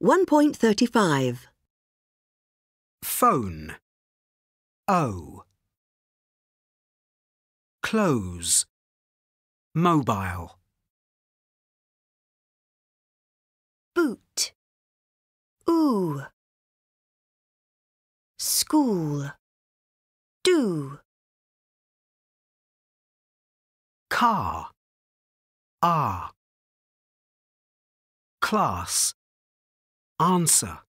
1.35 Phone O Close Mobile Boot O. School Do Car Ah Class answer